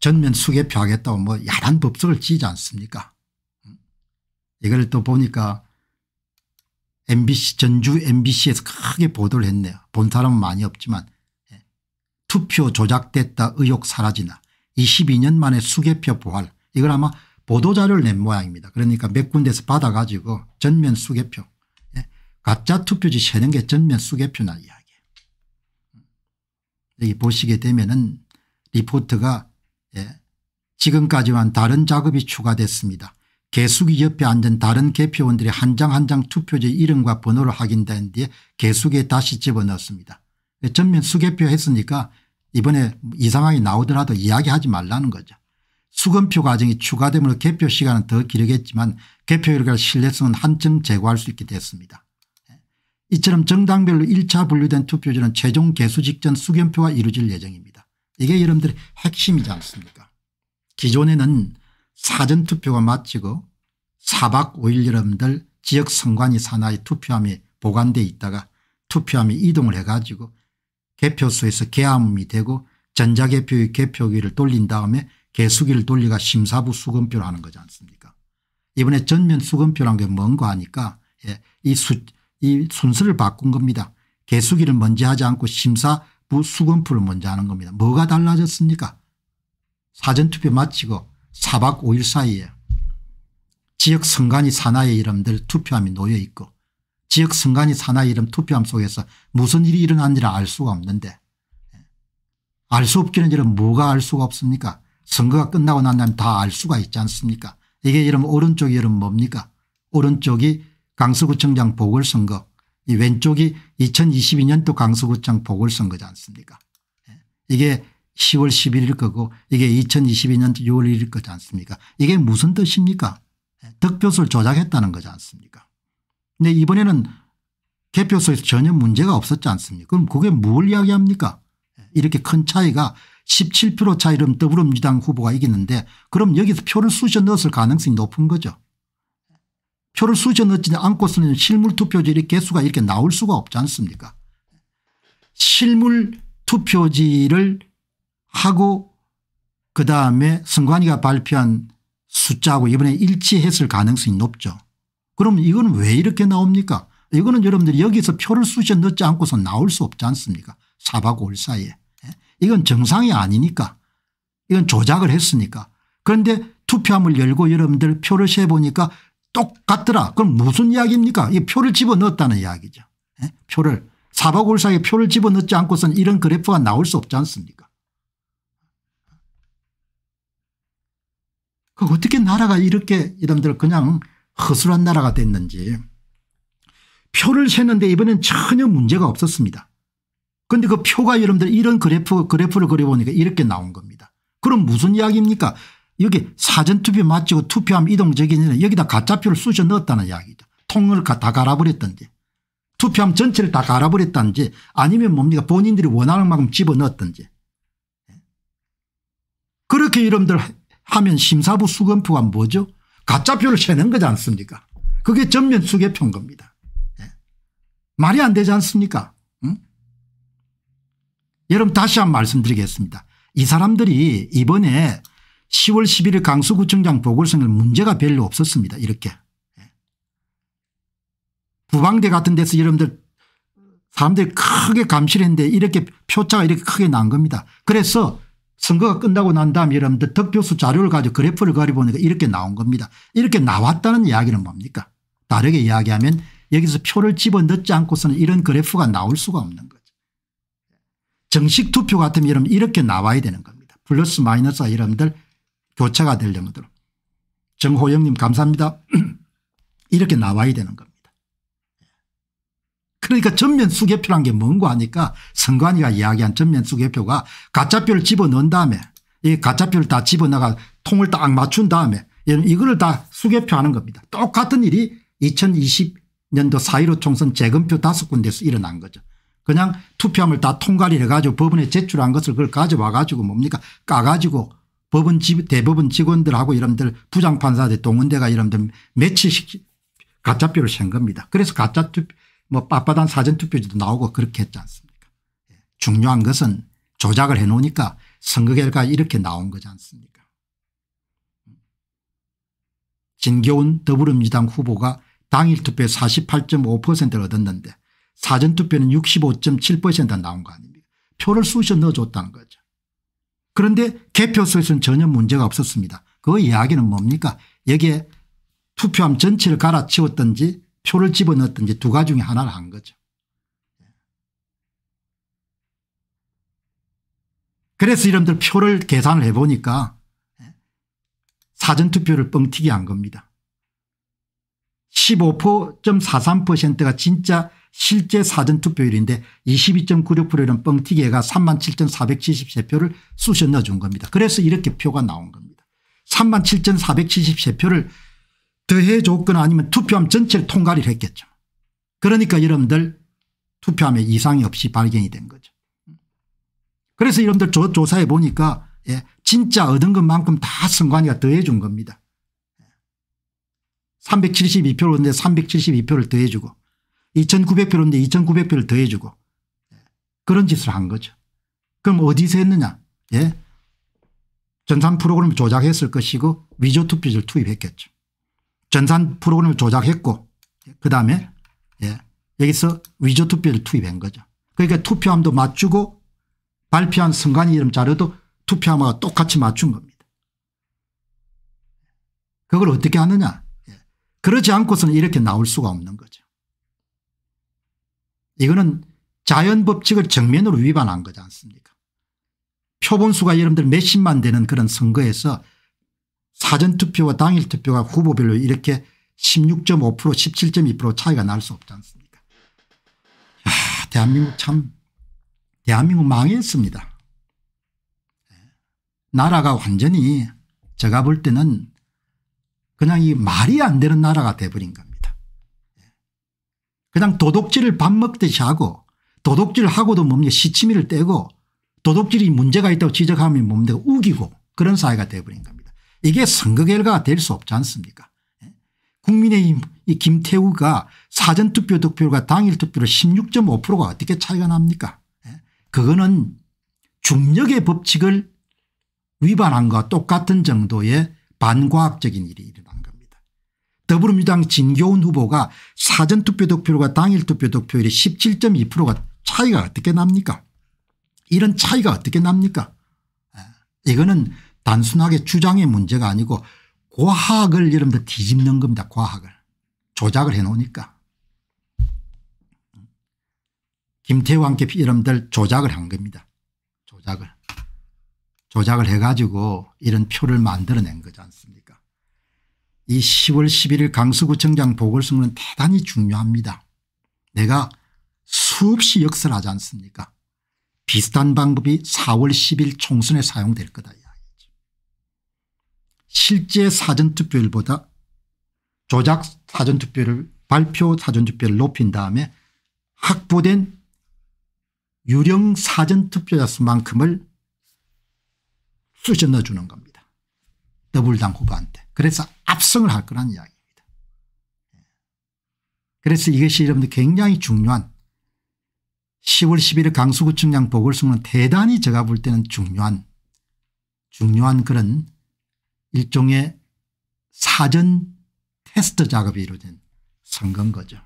전면 수개표하겠다고 뭐야단 법석을 치지 않습니까 이걸 또 보니까 MBC 전주 mbc에서 크게 보도를 했네요. 본 사람은 많이 없지만 예. 투표 조작됐다 의혹 사라지나 22년 만에 수개표 보활 이걸 아마 보도자료를 낸 모양입니다. 그러니까 몇 군데서 받아가지고 전면 수개표 예. 가짜 투표지 세는 게 전면 수개표나 이야기 음. 여기 보시게 되면 은 리포트가 예. 지금까지만 다른 작업이 추가됐습니다. 개수기 옆에 앉은 다른 개표원들이 한 장 한 장 투표지 이름과 번호를 확인된 뒤에 개수기에 다시 집어넣습니다. 전면 수개표 했으니까 이번에 이상하게 나오더라도 이야기하지 말라는 거죠. 수검표 과정이 추가되므로 개표 시간은 더 길겠지만 개표율과 신뢰성은 한층 제고할 수 있게 됐습니다. 예. 이처럼 정당별로 1차 분류된 투표지는 최종 개수 직전 수견표가 이루어질 예정입니다. 이게 여러분들의 핵심이지 않습니까 기존에는 사전투표가 마치고 사박 5일 여러분들 지역 선관위 산하의 투표함에 보관돼 있다가 투표함에 이동을 해가지고 개표소에서 개함이 되고 전자개표의 개표기를 돌린 다음에 개수기를 돌리가 심사부 수검표를 하는 거지 않습니까 이번에 전면 수검표란 게 뭔가 하니까 예, 이, 수, 이 순서를 바꾼 겁니다. 개수기를 먼저 하지 않고 심사 수건풀을 먼저 하는 겁니다. 뭐가 달라졌습니까 사전투표 마치고 4박 5일 사이에 지역 선관위 산하의 이름들 투표함이 놓여 있고 지역 선관위 산하의 이름 투표함 속에서 무슨 일이 일어났는지를알 수가 없는데 알 수 없기는 이런 뭐가 알 수가 없습니까 선거가 끝나고 난 다음에 다 알 수가 있지 않습니까 이게 이름 오른쪽이 이름 뭡니까 오른쪽이 강서구청장 보궐선거 이 왼쪽이 2022년 도 강서구청 보궐선거지 않습니까 예. 이게 10월 11일 거고 이게 2022년 6월 1일 거지 않습니까 이게 무슨 뜻입니까 예. 득표수를 조작했다는 거지 않습니까 근데 이번에는 개표소에서 전혀 문제가 없었지 않습니까 그럼 그게 뭘 이야기합니까 예. 이렇게 큰 차이가 17% 차이로 더불어민주당 후보가 이기는데 그럼 여기서 표를 쑤셔 넣었을 가능성이 높은 거죠 표를 수저 넣지 않고서는 실물 투표지의 개수가 이렇게 나올 수가 없지 않습니까 실물 투표지를 하고 그다음에 선관위가 발표한 숫자하고 이번에 일치했을 가능성이 높죠. 그럼 이건 왜 이렇게 나옵니까 이거는 여러분들이 여기서 표를 수저 넣지 않고서 나올 수 없지 않습니까 4박 5일 사이에. 예? 이건 정상이 아니니까 이건 조작을 했으니까 그런데 투표함을 열고 여러분들 표를 세보니까 똑같더라. 그럼 무슨 이야기입니까? 이 표를 집어넣었다는 이야기죠. 예? 표를 사박골상에 표를 집어넣지 않고선 이런 그래프가 나올 수 없지 않습니까? 그 어떻게 나라가 이렇게 이름들 그냥 허술한 나라가 됐는지 표를 셌는데 이번엔 전혀 문제가 없었습니다. 그런데 그 표가 여러분들 이런 그래프, 그래프를 그려보니까 이렇게 나온 겁니다. 그럼 무슨 이야기입니까? 여기 사전투표 마치고 투표함 이동적기 전에 여기다 가짜표를 쑤셔 넣었다는 이야기죠. 통을 다 갈아버렸던지 투표함 전체를 다 갈아버렸다든지 아니면 뭡니까 본인들이 원하는 만큼 집어넣었던지 그렇게 이름들 하면 심사부 수검표가 뭐죠 가짜표를 채는 거지 않습니까 그게 전면 수개표인 겁니다. 예. 말이 안 되지 않습니까 응? 여러분 다시 한 번 말씀드리겠습니다. 이 사람들이 이번에 10월 11일 강서구청장 보궐선거 문제가 별로 없었습니다. 이렇게. 예. 부방대 같은 데서 여러분들 사람들이 크게 감시를 했는데 이렇게 표차가 이렇게 크게 난 겁니다. 그래서 선거가 끝나고 난 다음에 여러분들 득표수 자료를 가지고 그래프를 그려보니까 이렇게 나온 겁니다. 이렇게 나왔다는 이야기는 뭡니까 다르게 이야기하면 여기서 표를 집어넣지 않고서는 이런 그래프가 나올 수가 없는 거죠. 정식 투표 같으면 여러분 이렇게 나와야 되는 겁니다. 플러스 마이너스가 여러분들 교차가 되려면 정호영님 감사합니다. 이렇게 나와야 되는 겁니다. 그러니까 전면 수개표란 게 뭔고 하니까 선관위가 이야기한 전면 수개표가 가짜표를 집어넣은 다음에 이 가짜표를 다 집어넣어 통을 딱 맞춘 다음에 이거를 다 수개표하는 겁니다. 똑같은 일이 2020년도 4.15 총선 재검표 다섯 군데에서 일어난 거죠. 그냥 투표함을 다 통과를 해가지고 법원에 제출한 것을 그걸 가져와 가지고 뭡니까 까가지고 법원 대법원 직원들하고 이런들 부장판사들 동원대가 이런들 매치식 가짜표를 센 겁니다. 그래서 가짜 투뭐 빳빳한 사전투표지도 나오고 그렇게 했지 않습니까 예. 중요한 것은 조작을 해놓으니까 선거 결과 이렇게 나온 거지 않습니까 진교훈 더불어민주당 후보가 당일 투표 48.5%를 얻었는데 사전투표는 65.7%가 나온 거 아닙니까 표를 쑤셔 넣어줬다는 거죠. 그런데 개표소에서는 전혀 문제가 없었습니다. 그 이야기는 뭡니까 여기에 투표함 전체를 갈아치웠든지 표를 집어넣었든지 두 가지 중에 하나를 한 거죠. 그래서 이름들 표를 계산을 해보니까 사전투표를 뻥튀기 한 겁니다. 15.43%가 진짜 실제 사전투표율인데 22.96%는 뻥튀기가 37,473표를 쑤셔 넣어준 겁니다. 그래서 이렇게 표가 나온 겁니다. 37,473표를 더해 줬거나 아니면 투표함 전체를 통과를 했겠죠. 그러니까 여러분들 투표함에 이상이 없이 발견이 된 거죠. 그래서 여러분들 조, 사해 보니까 예, 진짜 얻은 것만큼 다 선관위가 더해 준 겁니다. 372표로인데 372표를 더해주고 2900표로인데 2900표를 더해주고 예, 그런 짓을 한 거죠. 그럼 어디서 했느냐 예? 전산 프로그램 조작했을 것이고 위조 투표지를 투입했겠죠. 전산 프로그램 조작했고 예, 그다음에 예, 여기서 위조 투표를 투입한 거죠. 그러니까 투표함도 맞추고 발표한 선관위 이름 자료도 투표함과 똑같이 맞춘 겁니다. 그걸 어떻게 하느냐 그러지 않고서는 이렇게 나올 수가 없는 거죠. 이거는 자연 법칙을 정면으로 위반한 거지 않습니까? 표본수가 여러분들 몇십만 되는 그런 선거에서 사전투표와 당일투표가 후보별로 이렇게 16.5% 17.2% 차이가 날 수 없지 않습니까 야, 대한민국 참 대한민국 망했습니다. 예. 나라가 완전히 제가 볼 때는 그냥 이 말이 안 되는 나라가 돼버린 겁니다. 그냥 도둑질을 밥 먹듯이 하고 도둑질하고도 뭡니 시치미를 떼고 도둑질이 문제가 있다고 지적하면 뭡니까 우기고 그런 사회가 돼버린 겁니다. 이게 선거 결과가 될 수 없지 않습니까 국민의힘 이 김태우가 사전투표 득표율과 당일 투표율 16.5%가 어떻게 차이가 납니까 그거는 중력의 법칙을 위반한 것과 똑같은 정도의 반과학적인 일이 일어난 겁니다. 더불어민주당 진교훈 후보가 사전투표 득표율과 당일투표 득표율이 17.2%가 차이가 어떻게 납니까 이런 차이가 어떻게 납니까 아, 이거는 단순하게 주장의 문제가 아니고 과학을 여러분들 뒤집는 겁니다. 과학을 조작을 해놓으니까. 김태호 함께 여러분들 조작을 한 겁니다. 조작을. 조작을 해가지고 이런 표를 만들어낸 거지 않습니까 이 10월 11일 강서구청장 보궐선거는 대단히 중요합니다. 내가 수없이 역설 하지 않습니까 비슷한 방법이 4월 10일 총선에 사용될 거다 이야기죠. 실제 사전투표율보다 조작 사전투표를 발표 사전투표를 높인 다음에 확보된 유령 사전투표자 수만큼을 쑤셔 넣어주는 겁니다. 더블당 후보한테. 그래서 압승을 할 거란 이야기입니다. 예. 그래서 이것이 여러분들 굉장히 중요한 10월 11일 강서구청장 보궐선거는 대단히 제가 볼 때는 중요한 중요한 그런 일종의 사전 테스트 작업이 이루어진 선거인 거죠.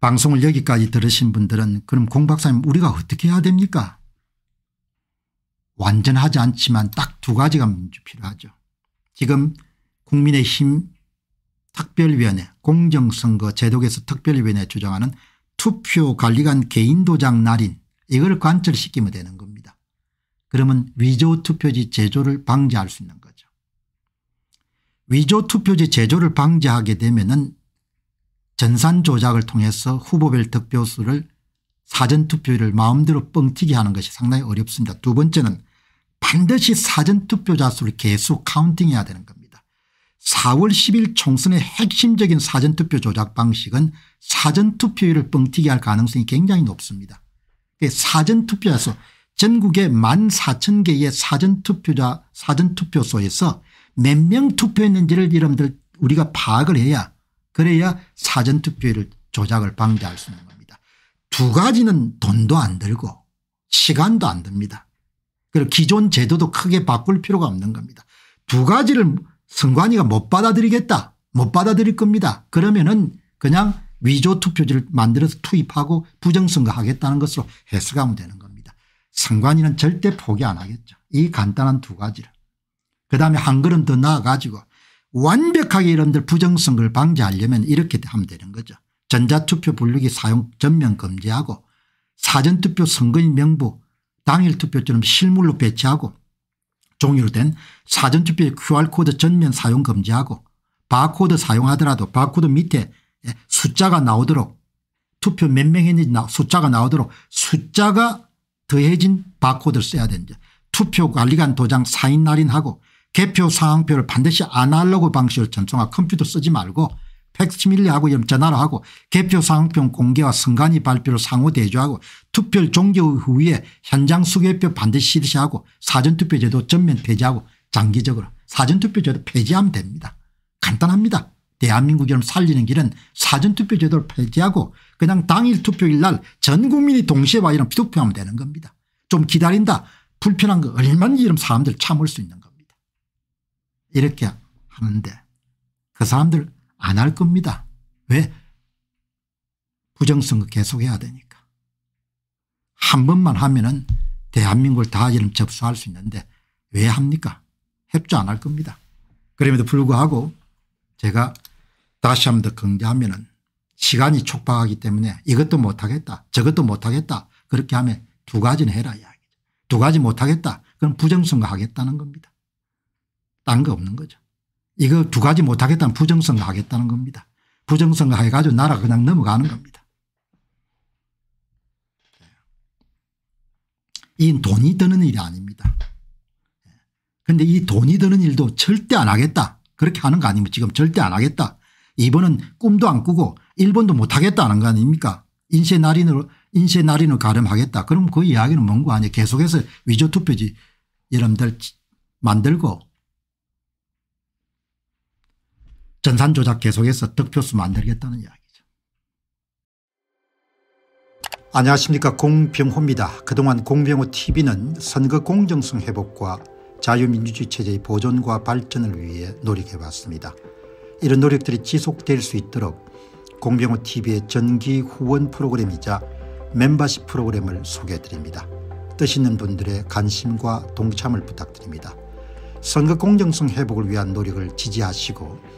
방송을 여기까지 들으신 분들은 그럼 공 박사님 우리가 어떻게 해야 됩니까 완전하지 않지만 딱 두 가지가 필요하죠. 지금 국민의힘 특별위원회 공정선거 제도에서 특별위원회 주장하는 투표 관리관 개인도장 날인 이걸 관철시키면 되는 겁니다. 그러면 위조 투표지 제조를 방지할 수 있는 거죠. 위조 투표지 제조를 방지하게 되면은 전산 조작을 통해서 후보별 득표수를 사전투표율을 마음대로 뻥튀기 하는 것이 상당히 어렵습니다. 두 번째는 반드시 사전투표자 수를 계속 카운팅해야 되는 겁니다. 4월 10일 총선의 핵심적인 사전투표 조작 방식은 사전투표율을 뻥튀기 할 가능성이 굉장히 높습니다. 그 사전투표에서 전국의 1만 4천 개의 사전투표자 사전투표소에서 몇 명 투표했는지를 여러분들 우리가 파악을 해야 그래야 사전투표율 조작을 방지할 수 있는 겁니다. 두 가지는 돈도 안 들고 시간도 안 듭니다. 그래서 기존 제도도 크게 바꿀 필요가 없는 겁니다. 두 가지를 선관위가 못 받아들이겠다 못 받아들일 겁니다. 그러면은 그냥 위조 투표지를 만들어서 투입하고 부정선거 하겠다는 것으로 해석하면 되는 겁니다. 선관위는 절대 포기 안 하겠죠. 이 간단한 두 가지를. 그다음에 한 걸음 더 나아가지고 완벽하게 이런들 부정선거를 방지하려면 이렇게 하면 되는 거죠. 전자투표 분류기 사용 전면 금지하고 사전투표 선거인 명부 당일 투표처럼 실물로 배치하고 종이로 된 사전투표의 QR코드 전면 사용 금지하고 바코드 사용하더라도 바코드 밑에 숫자가 나오도록 투표 몇 명 했는지 숫자가 나오도록 숫자가 더해진 바코드를 써야 된다. 투표관리관 도장 사인 날인하고 개표 상황표를 반드시 아날로그 방식으로 전송하 고 컴퓨터 쓰지 말고 핵심일 야구 염전화로 하고 개표 상황편 공개와 선관위 발표를 상호 대조하고 투표 종교 후에 현장 수개표 반드시 실시하고 사전투표제도 전면 폐지하고 장기적으로 사전투표제도 폐지하면 됩니다. 간단합니다. 대한민국을 살리는 길은 사전투표제도를 폐지하고 그냥 당일 투표일 날 전 국민이 동시에 와 이런 투표하면 되는 겁니다. 좀 기다린다. 불편한 거 얼마나 이런 사람들 참을 수 있는 겁니다. 이렇게 하는데 그 사람들 안할 겁니다. 왜? 부정선거 계속해야 되니까. 한 번만 하면 은 대한민국을 다 지금 접수할 수 있는데 왜 합니까? 협조 안 할 겁니다. 그럼에도 불구하고 제가 다시 한 번 더강제하면은 시간이 촉박하기 때문에 이것도 못하겠다 저것도 못하겠다 그렇게 하면 두 가지는 해라 이야기죠. 두 가지 못하겠다 그럼 부정선거 하겠다는 겁니다. 딴 거 없는 거죠. 이거 두 가지 못하겠다는 부정선거 하겠다는 겁니다. 부정선거 해가지고 나라 그냥 넘어가는 겁니다. 이 돈이 드는 일이 아닙니다. 그런데 이 돈이 드는 일도 절대 안 하겠다. 그렇게 하는 거 아니면 지금 절대 안 하겠다. 이번은 꿈도 안 꾸고 일본도 못하겠다는 거 아닙니까 인쇄 날인으로 인쇄 날인으로 가름하겠다. 그럼 그 이야기는 뭔고 아니 계속해서 위조 투표지 여러분들 만들고 전산 조작 계속해서 득표수 만들겠다는 이야기죠. 안녕하십니까 공병호입니다. 그동안 공병호 tv는 선거 공정성 회복과 자유민주주의 체제의 보존과 발전을 위해 노력해왔습니다. 이런 노력들이 지속될 수 있도록 공병호 tv의 전기 후원 프로그램이자 멤버십 프로그램을 소개해드립니다. 뜻 있는 분들의 관심과 동참을 부탁드립니다. 선거 공정성 회복을 위한 노력을 지지하시고